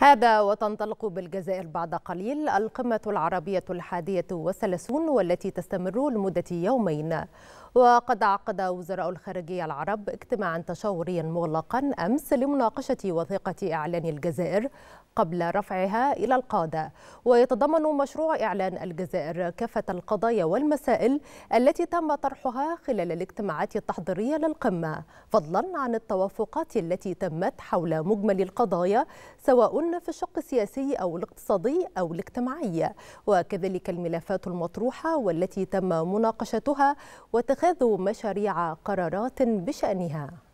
هذا وتنطلق بالجزائر بعد قليل القمة العربية الحادية والثلاثون والتي تستمر لمدة يومين وقد عقد وزراء الخارجية العرب اجتماعا تشاوريا مغلقا أمس لمناقشة وثيقة إعلان الجزائر قبل رفعها إلى القادة ويتضمن مشروع إعلان الجزائر كافة القضايا والمسائل التي تم طرحها خلال الاجتماعات التحضيرية للقمة فضلا عن التوافقات التي تمت حول مجمل القضايا سواء في الشق السياسي أو الاقتصادي أو الاجتماعي وكذلك الملفات المطروحة والتي تم مناقشتها واتخاذ اتخاذ مشاريع قرارات بشأنها